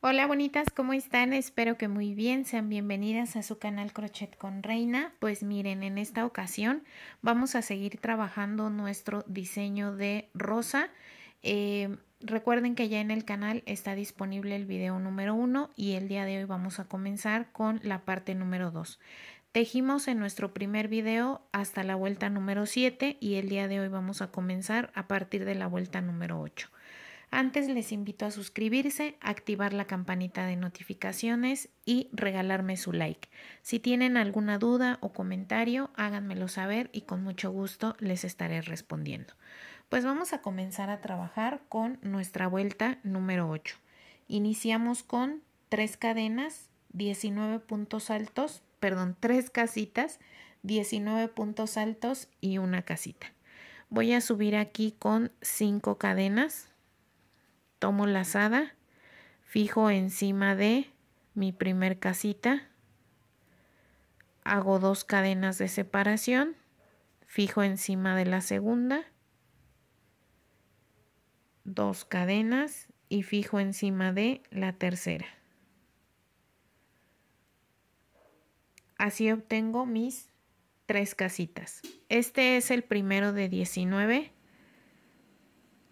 Hola bonitas, ¿cómo están? Espero que muy bien, sean bienvenidas a su canal Crochet con Reina. Pues miren, en esta ocasión vamos a seguir trabajando nuestro diseño de rosa. Em, recuerden que ya en el canal está disponible el video número 1 y el día de hoy vamos a comenzar con la parte número 2. Tejimos en nuestro primer video hasta la vuelta número 7 y el día de hoy vamos a comenzar a partir de la vuelta número 8. Antes les invito a suscribirse, activar la campanita de notificaciones y regalarme su like. Si tienen alguna duda o comentario, háganmelo saber y con mucho gusto les estaré respondiendo. Pues vamos a comenzar a trabajar con nuestra vuelta número 8. Iniciamos con 3 cadenas, 19 puntos altos, perdón, 3 casitas, 19 puntos altos y una casita. Voy a subir aquí con 5 cadenas, tomo lazada, fijo encima de mi primer casita, hago dos cadenas de separación, fijo encima de la segunda, dos cadenas y fijo encima de la tercera. Así obtengo mis tres casitas. Este es el primero de 19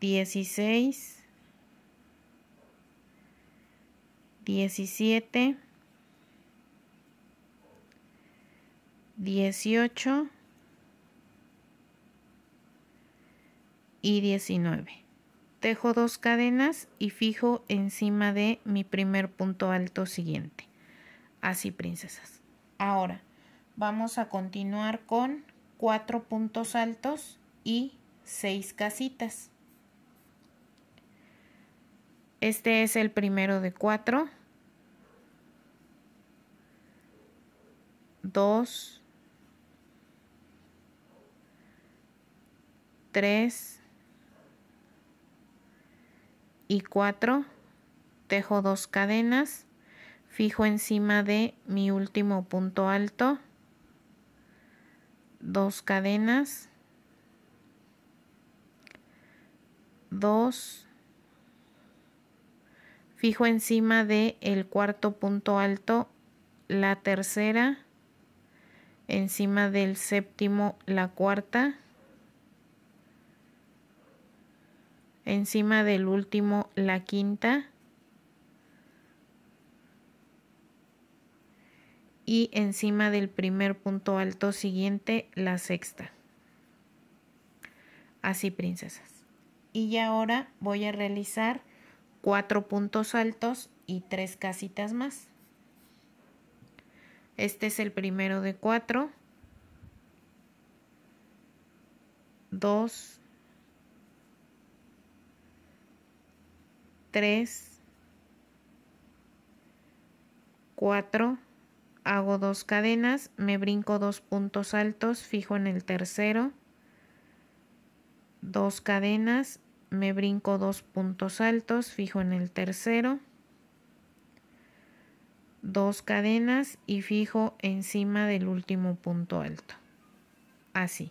16 17 18 y 19 Tejo dos cadenas y fijo encima de mi primer punto alto siguiente. Así, princesas. Ahora, vamos a continuar con cuatro puntos altos y seis casitas. Este es el primero de cuatro. Dos. Tres. Y cuatro. Tejo dos cadenas. Fijo encima de mi último punto alto. Dos cadenas. Dos fijo encima de el cuarto punto alto la tercera encima del séptimo la cuarta encima del último la quinta y encima del primer punto alto siguiente la sexta así princesas y ya ahora voy a realizar cuatro puntos altos y tres casitas más. Este es el primero de cuatro. Dos. Tres. Cuatro. Hago dos cadenas, me brinco dos puntos altos, fijo en el tercero, dos cadenas, me brinco dos puntos altos, fijo en el tercero, dos cadenas y fijo encima del último punto alto. Así.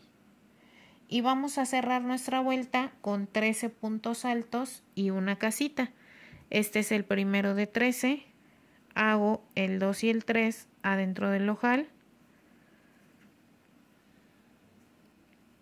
Y vamos a cerrar nuestra vuelta con 13 puntos altos y una casita. Este es el primero de 13. Hago el 2 y el 3 adentro del ojal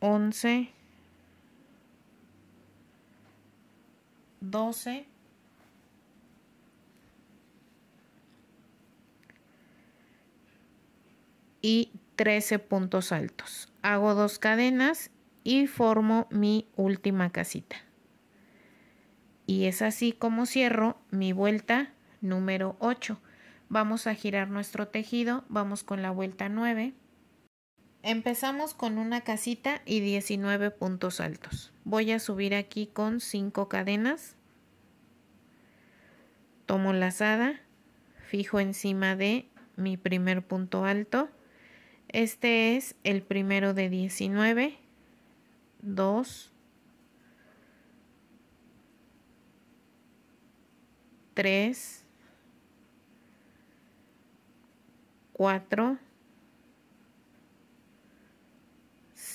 11, 12, y 13 puntos altos. Hago dos cadenas y formo mi última casita. Y es así como cierro mi vuelta número 8. Vamos a girar nuestro tejido, vamos con la vuelta 9. Empezamos con una casita y 19 puntos altos. Voy a subir aquí con 5 cadenas. Tomo lazada, fijo encima de mi primer punto alto. Este es el primero de 19, 2, 3, 4,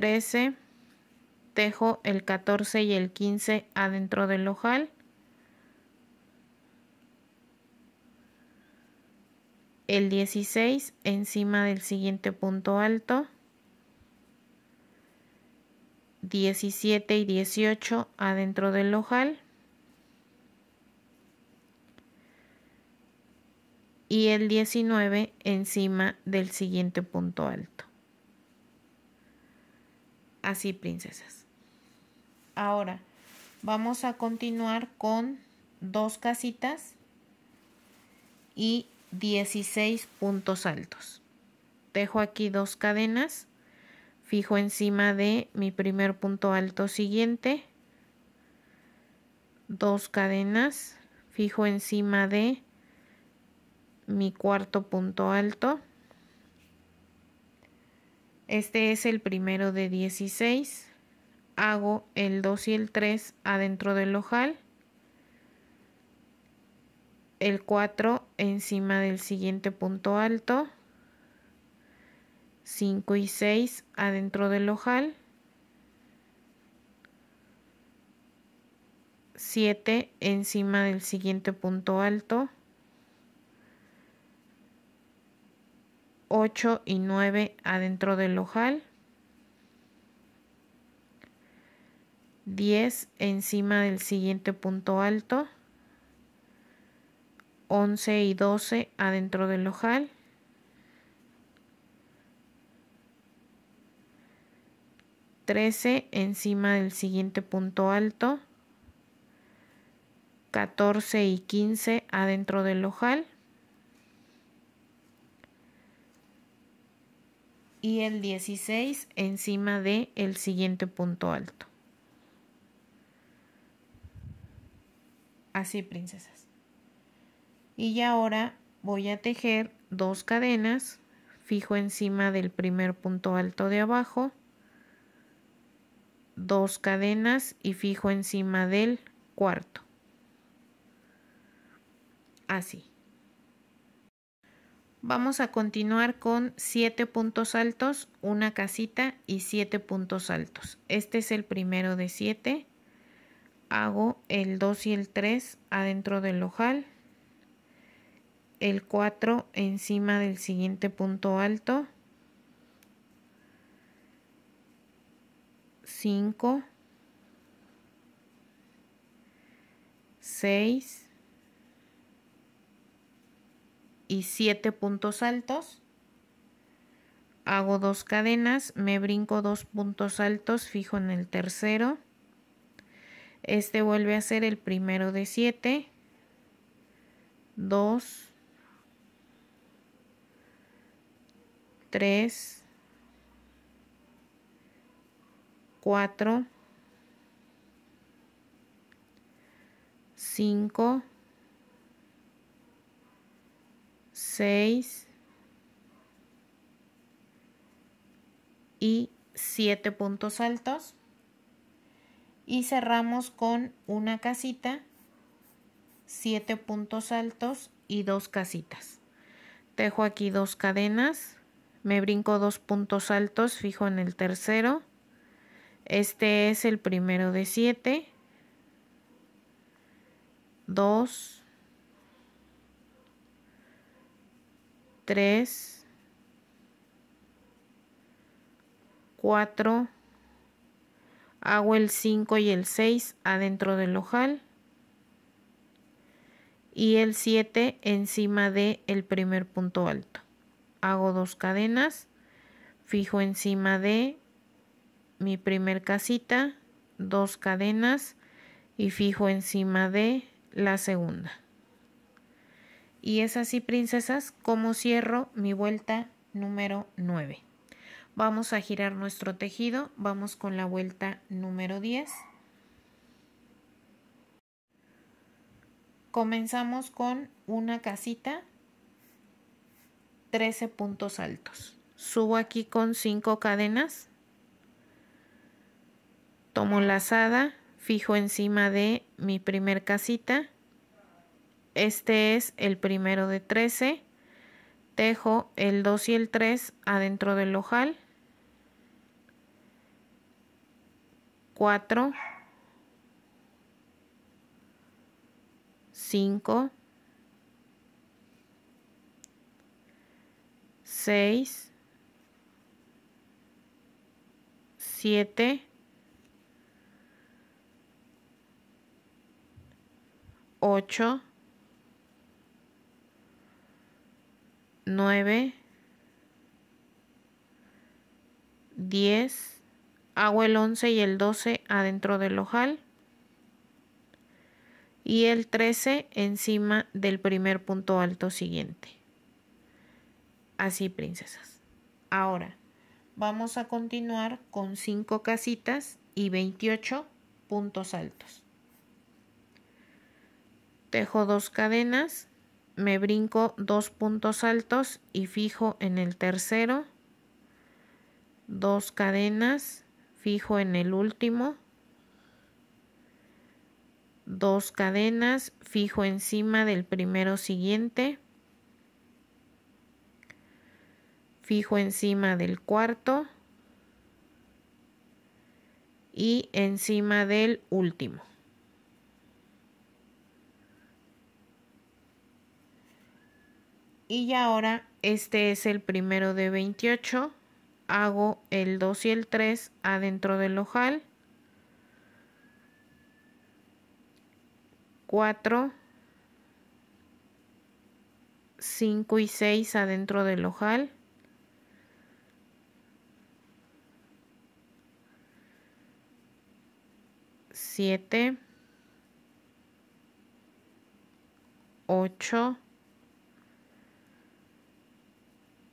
13, tejo el 14 y el 15 adentro del ojal. El 16 encima del siguiente punto alto. 17 y 18 adentro del ojal. Y el 19 encima del siguiente punto alto. Así, princesas. Ahora, vamos a continuar con dos casitas y 16 puntos altos. Dejo aquí dos cadenas, fijo encima de mi primer punto alto siguiente, dos cadenas, fijo encima de mi cuarto punto alto, este es el primero de 16. Hago el 2 y el 3 adentro del ojal. El 4 encima del siguiente punto alto. 5 y 6 adentro del ojal. 7 encima del siguiente punto alto. 8 y 9 adentro del ojal, 10 encima del siguiente punto alto, 11 y 12 adentro del ojal, 13 encima del siguiente punto alto, 14 y 15 adentro del ojal, y el 16 encima de el siguiente punto alto. Así, princesas. Y ahora voy a tejer dos cadenas, fijo encima del primer punto alto de abajo, dos cadenas y fijo encima del cuarto. Así. Vamos a continuar con 7 puntos altos, una casita y 7 puntos altos. Este es el primero de 7. Hago el 2 y el 3 adentro del ojal. El 4 encima del siguiente punto alto. 5. 6. y 7 puntos altos. Hago dos cadenas, me brinco dos puntos altos, fijo en el tercero. Este vuelve a ser el primero de 7, 2, 3, 4, 5, 6 y 7 puntos altos y cerramos con una casita, 7 puntos altos y dos casitas. dejo aquí dos cadenas, me brinco dos puntos altos, fijo en el tercero. Este es el primero de 7, 2, 3, 4, hago el 5 y el 6 adentro del ojal y el 7 encima de el primer punto alto. Hago dos cadenas, fijo encima de mi primer casita, dos cadenas y fijo encima de la segunda. Y es así, princesas, como cierro mi vuelta número 9. Vamos a girar nuestro tejido, vamos con la vuelta número 10. Comenzamos con una casita, 13 puntos altos. Subo aquí con 5 cadenas, tomo lazada, fijo encima de mi primer casita, este es el primero de 13. Tejo el 2 y el 3 adentro del ojal. 4, 5, 6, 7, 8, 9, 10. Hago el 11 y el 12 adentro del ojal. Y el 13 encima del primer punto alto siguiente. Así, princesas. Ahora, vamos a continuar con 5 casitas y 28 puntos altos. Tejo dos cadenas me brinco dos puntos altos y fijo en el tercero, dos cadenas, fijo en el último, dos cadenas, fijo encima del primero siguiente, fijo encima del cuarto y encima del último. y ya ahora este es el primero de 28 hago el 2 y el 3 adentro del ojal 4 5 y 6 adentro del ojal 7 8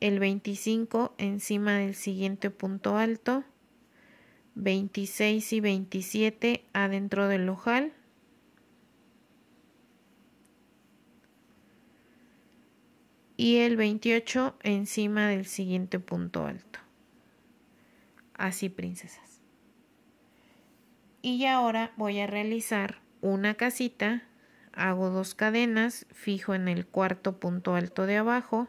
el 25 encima del siguiente punto alto, 26 y 27 adentro del ojal, y el 28 encima del siguiente punto alto. Así, princesas. Y ahora voy a realizar una casita, hago dos cadenas, fijo en el cuarto punto alto de abajo,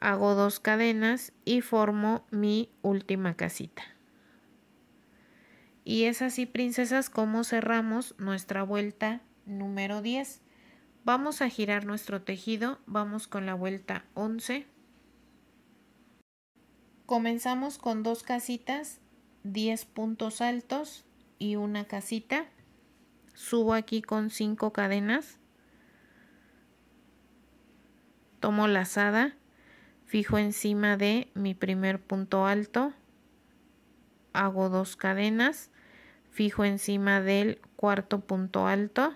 hago dos cadenas y formo mi última casita. Y es así, princesas, como cerramos nuestra vuelta número 10. Vamos a girar nuestro tejido, vamos con la vuelta 11. Comenzamos con dos casitas, 10 puntos altos y una casita. Subo aquí con cinco cadenas. Tomo lazada fijo encima de mi primer punto alto, hago dos cadenas, fijo encima del cuarto punto alto,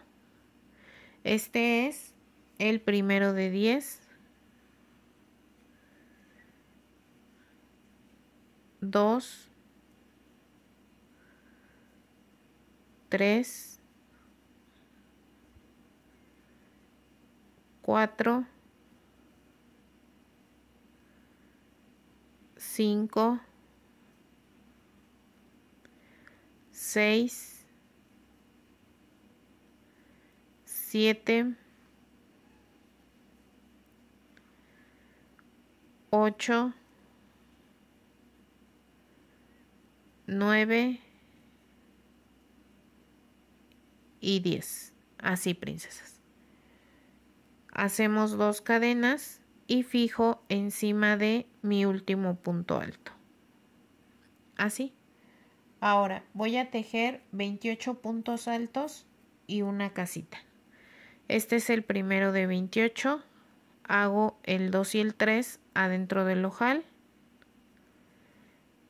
este es el primero de 10, dos, tres, cuatro, 5, 6, 7, 8, 9 y 10. Así, princesas. Hacemos dos cadenas y fijo encima de mi último punto alto. Así. Ahora voy a tejer 28 puntos altos y una casita. Este es el primero de 28. Hago el 2 y el 3 adentro del ojal.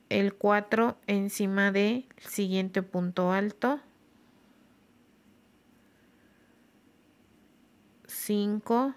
El 4 encima del siguiente punto alto. 5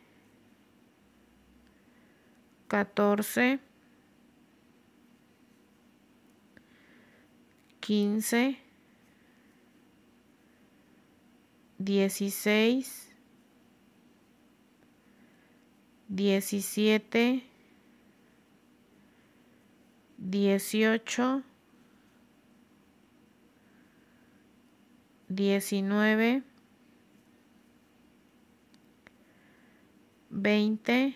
14, 15, 16, 17, 18, 19, 20,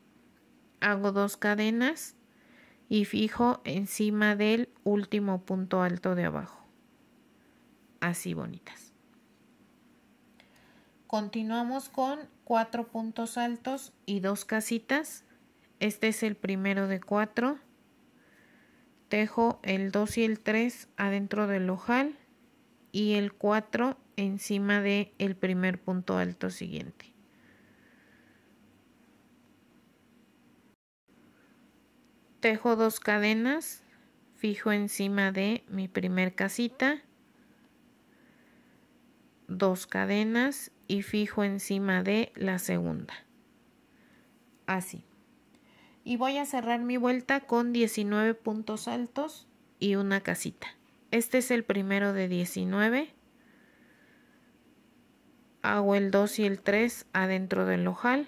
hago dos cadenas y fijo encima del último punto alto de abajo. Así bonitas. Continuamos con cuatro puntos altos y dos casitas. Este es el primero de cuatro. Tejo el 2 y el 3 adentro del ojal y el 4 encima del el primer punto alto siguiente. tejo dos cadenas fijo encima de mi primer casita dos cadenas y fijo encima de la segunda así y voy a cerrar mi vuelta con 19 puntos altos y una casita este es el primero de 19 hago el 2 y el 3 adentro del ojal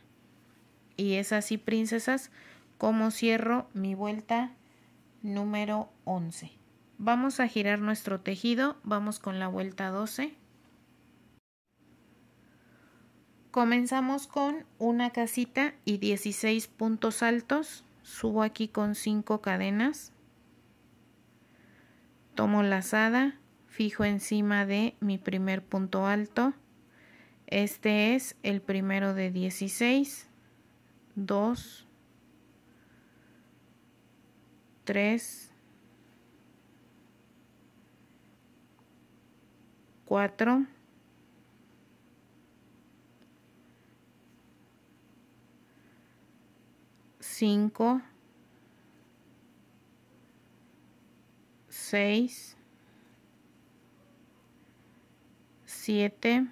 Y es así, princesas, como cierro mi vuelta número 11. Vamos a girar nuestro tejido, vamos con la vuelta 12. Comenzamos con una casita y 16 puntos altos. Subo aquí con 5 cadenas. Tomo lazada, fijo encima de mi primer punto alto. Este es el primero de 16. 2, 3, 4, 5, 6, 7,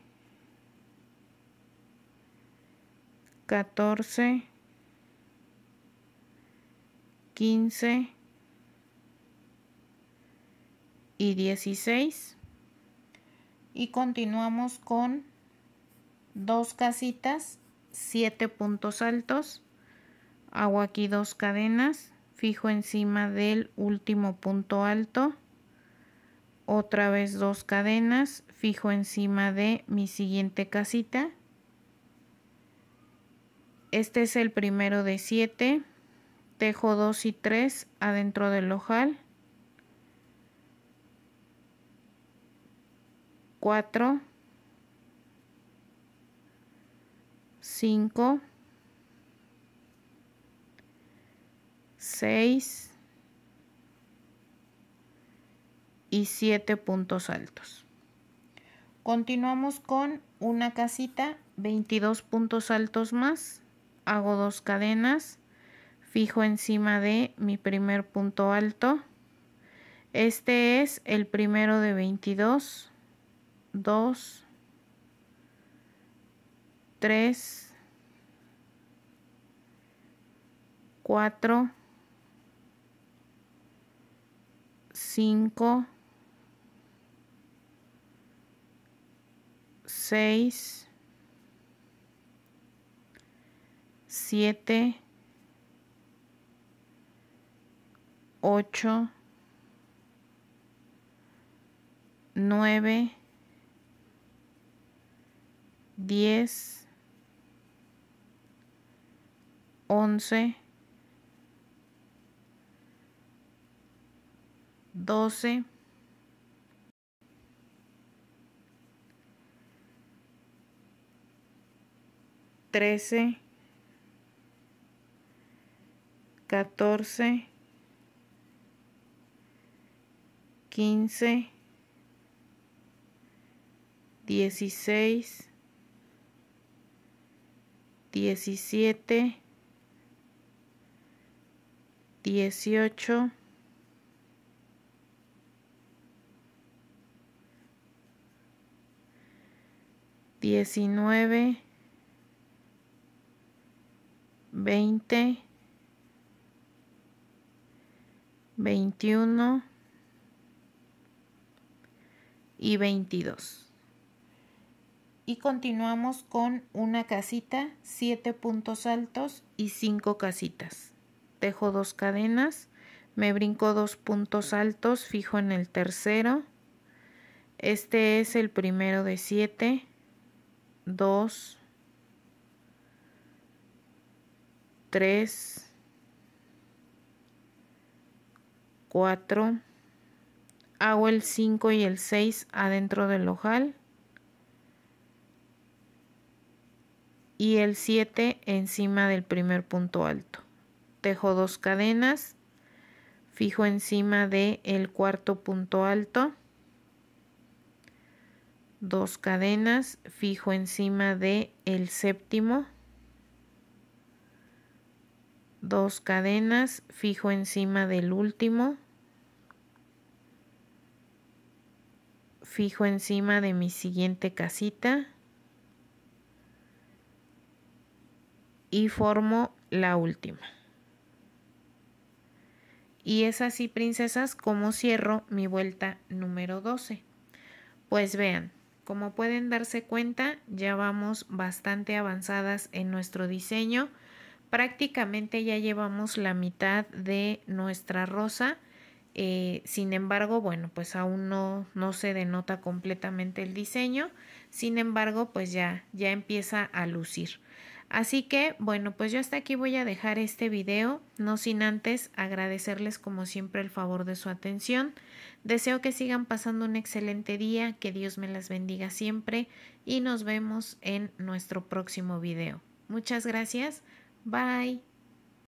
14 15 y 16 Y continuamos con dos casitas, siete puntos altos. Hago aquí dos cadenas, fijo encima del último punto alto. Otra vez dos cadenas, fijo encima de mi siguiente casita este es el primero de 7. Tejo 2 y 3 adentro del ojal. 4. 5. 6 y 7 puntos altos. Continuamos con una casita, 22 puntos altos más hago dos cadenas, fijo encima de mi primer punto alto. Este es el primero de 22, 2, 3, 4, 5, 6, siete, ocho, nueve, diez, once, doce, trece. 14, 15, 16, 17, 18, 19, 20, 21 y 22. Y continuamos con una casita, 7 puntos altos y 5 casitas. Dejo dos cadenas, me brinco dos puntos altos, fijo en el tercero. Este es el primero de 7, 2, 3, 4, hago el 5 y el 6 adentro del ojal y el 7 encima del primer punto alto. Tejo dos cadenas, fijo encima del el cuarto punto alto, dos cadenas, fijo encima del el séptimo, dos cadenas, fijo encima del último, fijo encima de mi siguiente casita y formo la última. Y es así, princesas, como cierro mi vuelta número 12. Pues vean, como pueden darse cuenta, ya vamos bastante avanzadas en nuestro diseño prácticamente ya llevamos la mitad de nuestra rosa. Eh, sin embargo, bueno, pues aún no, no se denota completamente el diseño. Sin embargo, pues ya, ya empieza a lucir. Así que, bueno, pues yo hasta aquí voy a dejar este video, no sin antes agradecerles como siempre el favor de su atención. Deseo que sigan pasando un excelente día, que Dios me las bendiga siempre y nos vemos en nuestro próximo video. Muchas gracias. Bye.